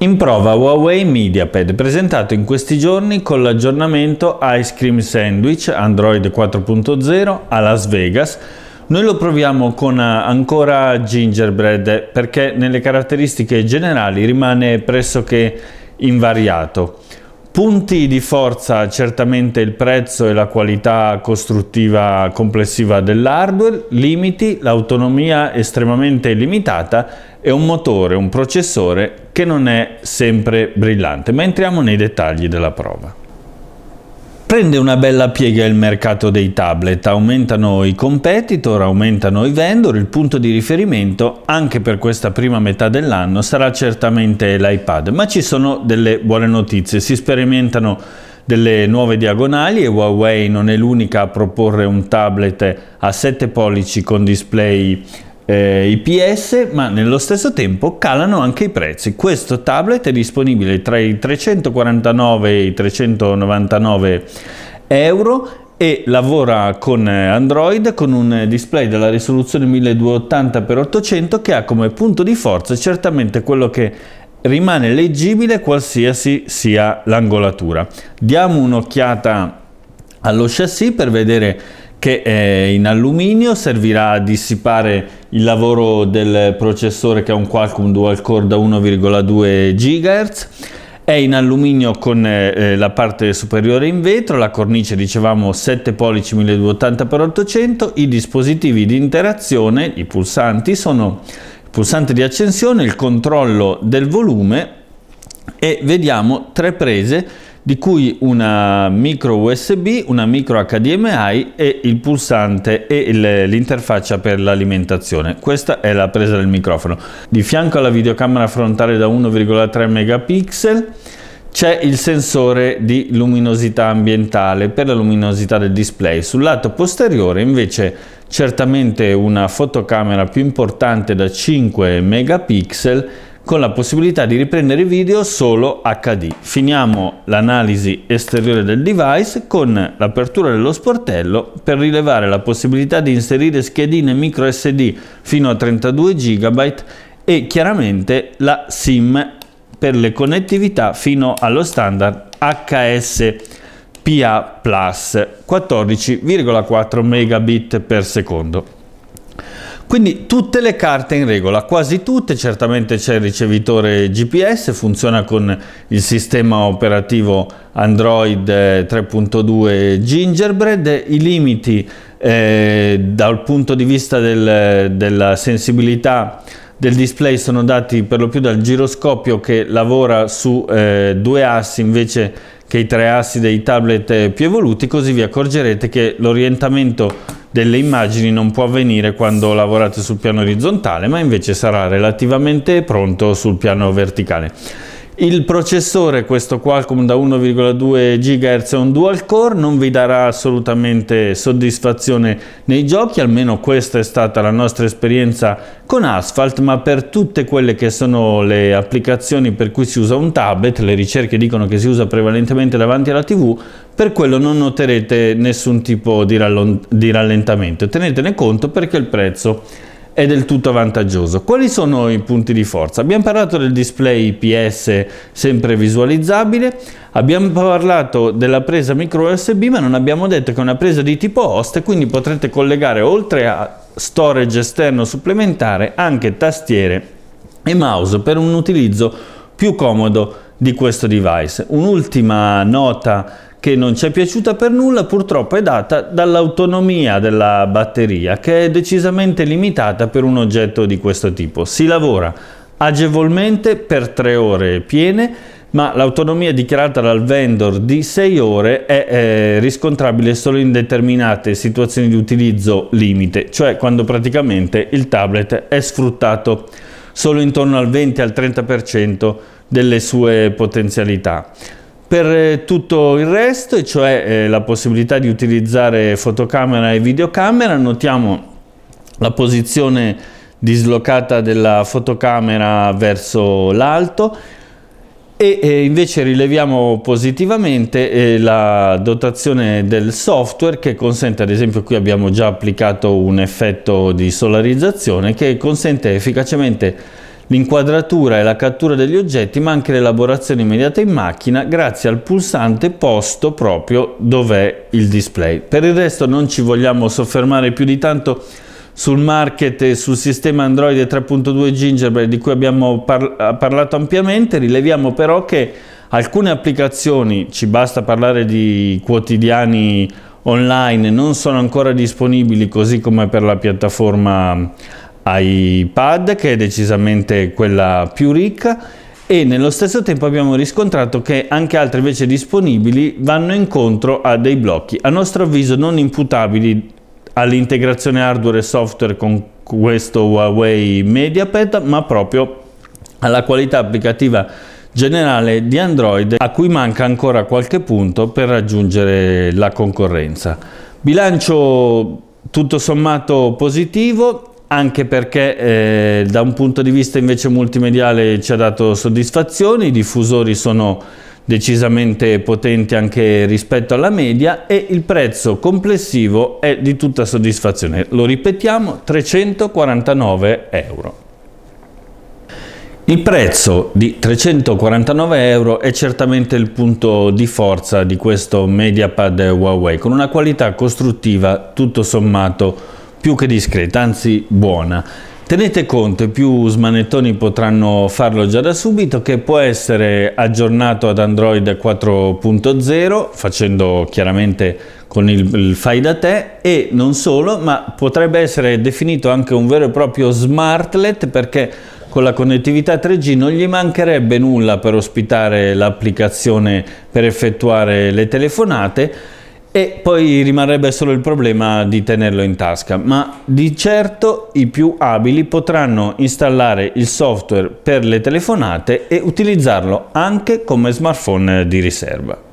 In prova Huawei MediaPad, presentato in questi giorni con l'aggiornamento Ice Cream Sandwich Android 4.0 a Las Vegas. Noi lo proviamo con eh, ancora gingerbread perché nelle caratteristiche generali rimane pressoché invariato. Punti di forza certamente il prezzo e la qualità costruttiva complessiva dell'hardware, limiti l'autonomia estremamente limitata e un motore, un processore che non è sempre brillante, ma entriamo nei dettagli della prova. Prende una bella piega il mercato dei tablet, aumentano i competitor, aumentano i vendor, il punto di riferimento anche per questa prima metà dell'anno sarà certamente l'iPad, ma ci sono delle buone notizie, si sperimentano delle nuove diagonali e Huawei non è l'unica a proporre un tablet a 7 pollici con display eh, PS, ma nello stesso tempo calano anche i prezzi. Questo tablet è disponibile tra i 349 e i 399 euro e lavora con eh, Android con un display della risoluzione 1280x800 che ha come punto di forza certamente quello che rimane leggibile qualsiasi sia l'angolatura. Diamo un'occhiata allo chassis per vedere che è eh, in alluminio, servirà a dissipare il lavoro del processore che è un Qualcomm Dual Core da 1,2 GHz. È in alluminio con eh, eh, la parte superiore in vetro, la cornice dicevamo 7 pollici 1280x800, i dispositivi di interazione, i pulsanti sono il pulsante di accensione, il controllo del volume e vediamo tre prese di cui una micro USB, una micro HDMI e il pulsante e l'interfaccia per l'alimentazione. Questa è la presa del microfono. Di fianco alla videocamera frontale da 1,3 megapixel c'è il sensore di luminosità ambientale per la luminosità del display. Sul lato posteriore invece certamente una fotocamera più importante da 5 megapixel con la possibilità di riprendere video solo HD. Finiamo l'analisi esteriore del device con l'apertura dello sportello per rilevare la possibilità di inserire schedine micro SD fino a 32 GB e chiaramente la SIM per le connettività fino allo standard HSPA 14,4 megabit per secondo. Quindi tutte le carte in regola, quasi tutte, certamente c'è il ricevitore GPS, funziona con il sistema operativo Android 3.2 eh, Gingerbread, i limiti eh, dal punto di vista del, della sensibilità del display sono dati per lo più dal giroscopio che lavora su eh, due assi invece che i tre assi dei tablet eh, più evoluti, così vi accorgerete che l'orientamento delle immagini non può avvenire quando lavorate sul piano orizzontale, ma invece sarà relativamente pronto sul piano verticale. Il processore, questo Qualcomm da 1,2 GHz è un dual core, non vi darà assolutamente soddisfazione nei giochi, almeno questa è stata la nostra esperienza con Asphalt, ma per tutte quelle che sono le applicazioni per cui si usa un tablet, le ricerche dicono che si usa prevalentemente davanti alla TV, per quello non noterete nessun tipo di, rallentamento. Tenetene conto perché il prezzo è del tutto vantaggioso. Quali sono i punti di forza? Abbiamo parlato del display IPS sempre visualizzabile, abbiamo parlato della presa micro USB, ma non abbiamo detto che è una presa di tipo host, quindi potrete collegare oltre a storage esterno supplementare anche tastiere e mouse per un utilizzo più comodo di questo device. Un'ultima nota che non ci è piaciuta per nulla purtroppo è data dall'autonomia della batteria che è decisamente limitata per un oggetto di questo tipo. Si lavora agevolmente per tre ore piene ma l'autonomia dichiarata dal vendor di 6 ore è eh, riscontrabile solo in determinate situazioni di utilizzo limite, cioè quando praticamente il tablet è sfruttato solo intorno al 20 al 30% delle sue potenzialità. Per eh, tutto il resto, e cioè eh, la possibilità di utilizzare fotocamera e videocamera, notiamo la posizione dislocata della fotocamera verso l'alto e eh, invece rileviamo positivamente la dotazione del software che consente ad esempio qui abbiamo già applicato un effetto di solarizzazione che consente efficacemente l'inquadratura e la cattura degli oggetti, ma anche l'elaborazione immediata in macchina grazie al pulsante posto proprio dov'è il display. Per il resto non ci vogliamo soffermare più di tanto sul market e sul sistema Android 3.2 Gingerbread di cui abbiamo par eh, parlato ampiamente, rileviamo però che alcune applicazioni, ci basta parlare di quotidiani online non sono ancora disponibili così come per la piattaforma iPad che è decisamente quella più ricca e nello stesso tempo abbiamo riscontrato che anche altre invece disponibili vanno incontro a dei blocchi a nostro avviso non imputabili all'integrazione hardware e software con questo Huawei MediaPad ma proprio alla qualità applicativa generale di Android a cui manca ancora qualche punto per raggiungere la concorrenza. Bilancio tutto sommato positivo, anche perché eh, da un punto di vista invece multimediale ci ha dato soddisfazioni, i diffusori sono decisamente potenti anche rispetto alla media e il prezzo complessivo è di tutta soddisfazione, lo ripetiamo 349 euro. Il prezzo di 349 euro è certamente il punto di forza di questo MediaPad Huawei con una qualità costruttiva tutto sommato più che discreta, anzi buona. Tenete conto, più smanettoni potranno farlo già da subito, che può essere aggiornato ad Android 4.0 facendo chiaramente con il, il fai da te e non solo, ma potrebbe essere definito anche un vero e proprio smartlet perché con la connettività 3G non gli mancherebbe nulla per ospitare l'applicazione per effettuare le telefonate e poi rimarrebbe solo il problema di tenerlo in tasca, ma di certo i più abili potranno installare il software per le telefonate e utilizzarlo anche come smartphone di riserva.